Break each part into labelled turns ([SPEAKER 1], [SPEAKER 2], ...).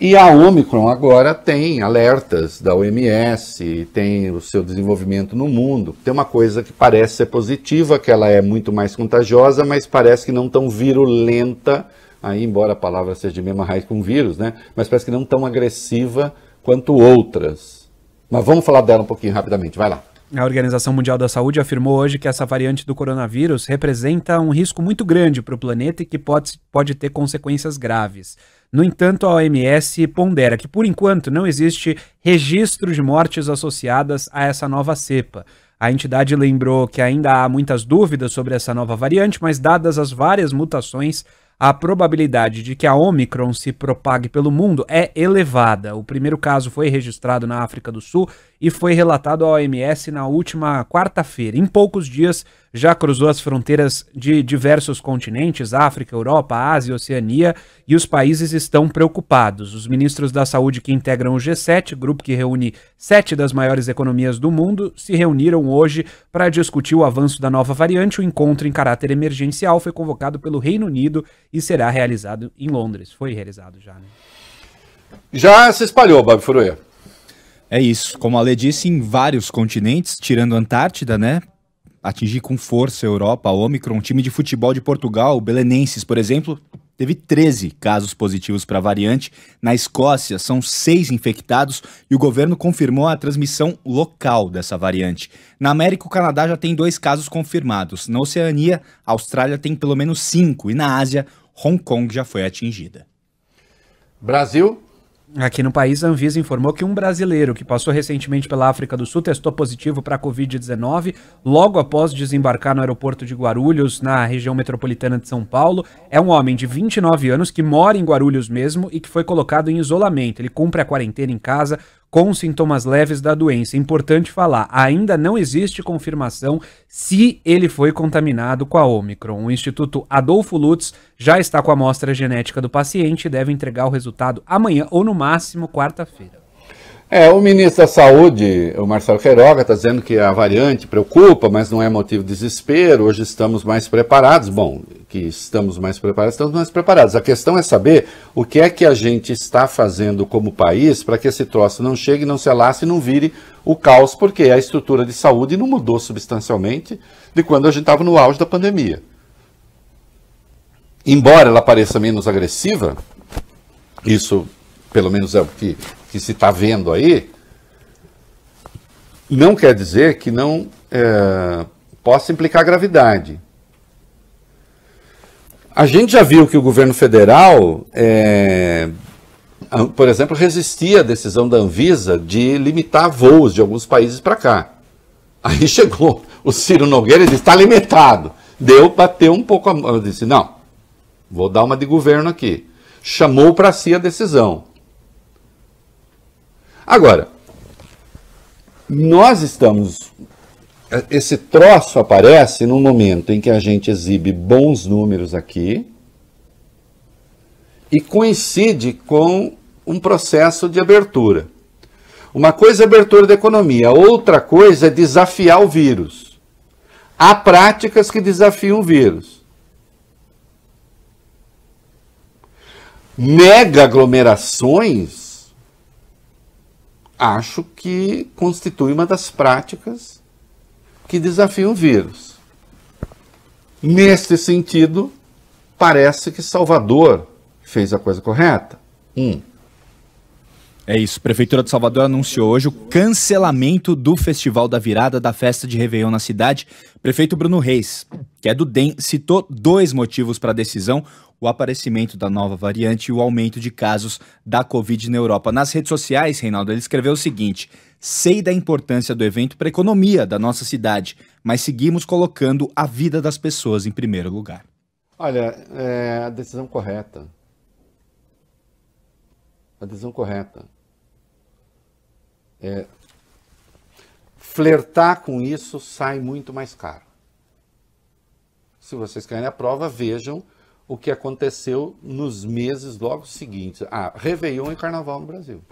[SPEAKER 1] E a Omicron agora tem alertas da OMS, tem o seu desenvolvimento no mundo. Tem uma coisa que parece ser positiva, que ela é muito mais contagiosa, mas parece que não tão virulenta, aí embora a palavra seja de mesma raiz com vírus, né? Mas parece que não tão agressiva quanto outras. Mas vamos falar dela um pouquinho rapidamente, vai lá.
[SPEAKER 2] A Organização Mundial da Saúde afirmou hoje que essa variante do coronavírus representa um risco muito grande para o planeta e que pode, pode ter consequências graves. No entanto, a OMS pondera que, por enquanto, não existe registro de mortes associadas a essa nova cepa. A entidade lembrou que ainda há muitas dúvidas sobre essa nova variante, mas, dadas as várias mutações, a probabilidade de que a Omicron se propague pelo mundo é elevada. O primeiro caso foi registrado na África do Sul e foi relatado à OMS na última quarta-feira. Em poucos dias, já cruzou as fronteiras de diversos continentes África, Europa, Ásia, Oceania e os países estão preocupados. Os ministros da saúde que integram o G7, grupo que reúne sete das maiores economias do mundo, se reuniram hoje para discutir o avanço da nova variante. O encontro em caráter emergencial foi convocado pelo Reino Unido e será realizado em Londres. Foi realizado já, né?
[SPEAKER 1] Já se espalhou, Bob Furuia.
[SPEAKER 3] É isso, como a Lê disse, em vários continentes, tirando a Antártida, né? atingir com força a Europa, a Omicron, um time de futebol de Portugal, o Belenenses, por exemplo, teve 13 casos positivos para a variante. Na Escócia, são seis infectados e o governo confirmou a transmissão local dessa variante. Na América, o Canadá já tem dois casos confirmados. Na Oceania, a Austrália tem pelo menos cinco e na Ásia, Hong Kong já foi atingida.
[SPEAKER 1] Brasil
[SPEAKER 2] Aqui no país, a Anvisa informou que um brasileiro que passou recentemente pela África do Sul testou positivo para a Covid-19 logo após desembarcar no aeroporto de Guarulhos, na região metropolitana de São Paulo. É um homem de 29 anos que mora em Guarulhos mesmo e que foi colocado em isolamento. Ele cumpre a quarentena em casa, com sintomas leves da doença. Importante falar, ainda não existe confirmação se ele foi contaminado com a Omicron. O Instituto Adolfo Lutz já está com a amostra genética do paciente e deve entregar o resultado amanhã ou no máximo quarta-feira.
[SPEAKER 1] É, o ministro da Saúde, o Marcelo Queiroga, está dizendo que a variante preocupa, mas não é motivo de desespero, hoje estamos mais preparados. Bom, que estamos mais preparados, estamos mais preparados. A questão é saber o que é que a gente está fazendo como país para que esse troço não chegue, não se alasse e não vire o caos, porque a estrutura de saúde não mudou substancialmente de quando a gente estava no auge da pandemia. Embora ela pareça menos agressiva, isso pelo menos é o que, que se está vendo aí, não quer dizer que não é, possa implicar gravidade. A gente já viu que o governo federal, é, por exemplo, resistia à decisão da Anvisa de limitar voos de alguns países para cá. Aí chegou o Ciro Nogueira e disse: está limitado. Deu, bateu um pouco a mão. Disse: não, vou dar uma de governo aqui. Chamou para si a decisão. Agora, nós estamos esse troço aparece num momento em que a gente exibe bons números aqui e coincide com um processo de abertura. Uma coisa é abertura da economia, outra coisa é desafiar o vírus. Há práticas que desafiam o vírus. Mega aglomerações, acho que constitui uma das práticas que desafiam o vírus. Neste sentido, parece que Salvador fez a coisa correta. Um,
[SPEAKER 3] é isso. Prefeitura de Salvador anunciou hoje o cancelamento do Festival da Virada da festa de Réveillon na cidade. Prefeito Bruno Reis, que é do DEM, citou dois motivos para a decisão: o aparecimento da nova variante e o aumento de casos da Covid na Europa. Nas redes sociais, Reinaldo, ele escreveu o seguinte: sei da importância do evento para a economia da nossa cidade, mas seguimos colocando a vida das pessoas em primeiro lugar.
[SPEAKER 1] Olha, é a decisão correta. A decisão correta é, flertar com isso sai muito mais caro. Se vocês querem a prova, vejam o que aconteceu nos meses logo seguintes. Ah, Réveillon e Carnaval no Brasil.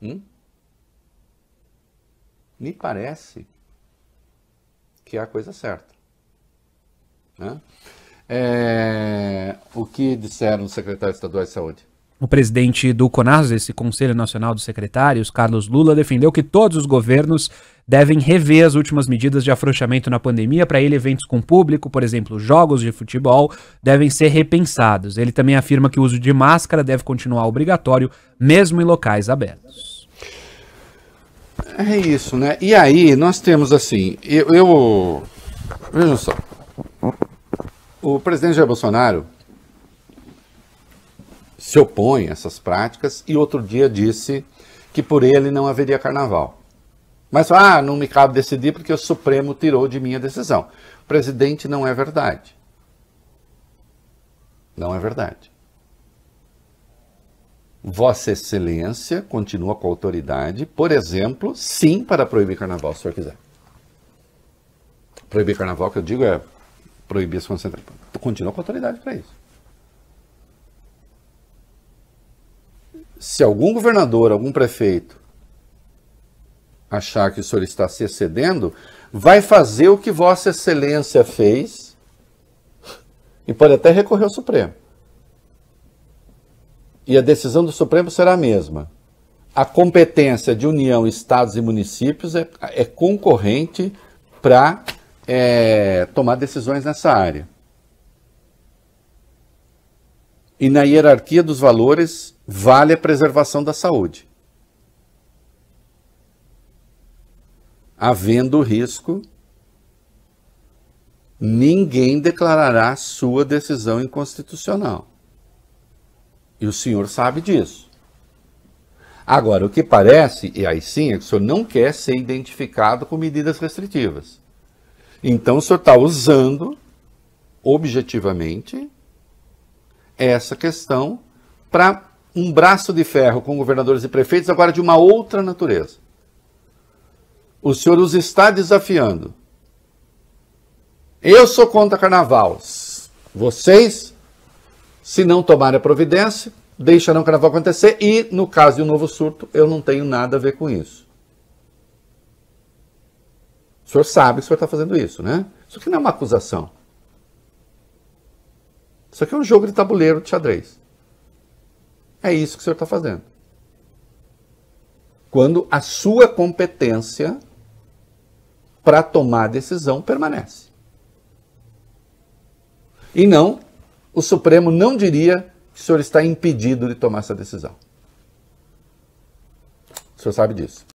[SPEAKER 1] Hum? Me parece que é a coisa certa. Né? É, o que disseram o secretário estadual de saúde?
[SPEAKER 2] O presidente do CONAS, esse Conselho Nacional dos Secretários, Carlos Lula, defendeu que todos os governos devem rever as últimas medidas de afrouxamento na pandemia. Para ele, eventos com público, por exemplo, jogos de futebol, devem ser repensados. Ele também afirma que o uso de máscara deve continuar obrigatório, mesmo em locais abertos.
[SPEAKER 1] É isso, né? E aí, nós temos assim, eu. eu... só. O presidente Jair Bolsonaro se opõe a essas práticas, e outro dia disse que por ele não haveria carnaval. Mas, ah, não me cabe decidir porque o Supremo tirou de mim a decisão. O presidente não é verdade. Não é verdade. Vossa Excelência continua com autoridade, por exemplo, sim, para proibir carnaval, se o senhor quiser. Proibir carnaval, que eu digo, é proibir as concentrações. Continua com autoridade para isso. se algum governador, algum prefeito achar que o senhor está se excedendo, vai fazer o que Vossa Excelência fez e pode até recorrer ao Supremo. E a decisão do Supremo será a mesma. A competência de União, Estados e municípios é, é concorrente para é, tomar decisões nessa área. E na hierarquia dos valores, vale a preservação da saúde. Havendo risco, ninguém declarará sua decisão inconstitucional. E o senhor sabe disso. Agora, o que parece, e aí sim, é que o senhor não quer ser identificado com medidas restritivas. Então, o senhor está usando, objetivamente, essa questão para um braço de ferro com governadores e prefeitos, agora de uma outra natureza. O senhor os está desafiando. Eu sou contra carnaval. Vocês, se não tomarem a providência, deixarão o carnaval acontecer e, no caso de um novo surto, eu não tenho nada a ver com isso. O senhor sabe que o senhor está fazendo isso, né? Isso aqui não é uma acusação. Isso aqui é um jogo de tabuleiro de xadrez. É isso que o senhor está fazendo. Quando a sua competência para tomar decisão permanece. E não, o Supremo não diria que o senhor está impedido de tomar essa decisão. O senhor sabe disso.